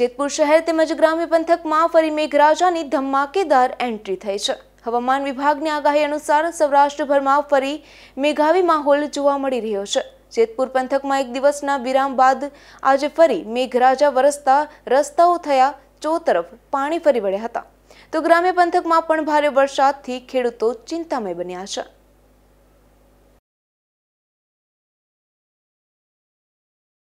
જેતપુર શહેર તેમજ ગ્રામ્ય પંથકમાં ફરી મેઘરાજાની ધમાકેદાર એન્ટ્રી થઈ છે હવામાન વિભાગની આગાહી અનુસાર સૌરાષ્ટ્રભરમાં ફરી મેઘાવી માહોલ જોવા મળી રહ્યો છે જેતપુર પંથકમાં એક દિવસના વિરામ બાદ આજે ફરી મેઘરાજા વરસતા રસ્તાઓ થયા ચોતરફ પાણી ફરી વળ્યા હતા તો ગ્રામ્ય પંથકમાં પણ ભારે વરસાદથી ખેડૂતો ચિંતામય બન્યા છે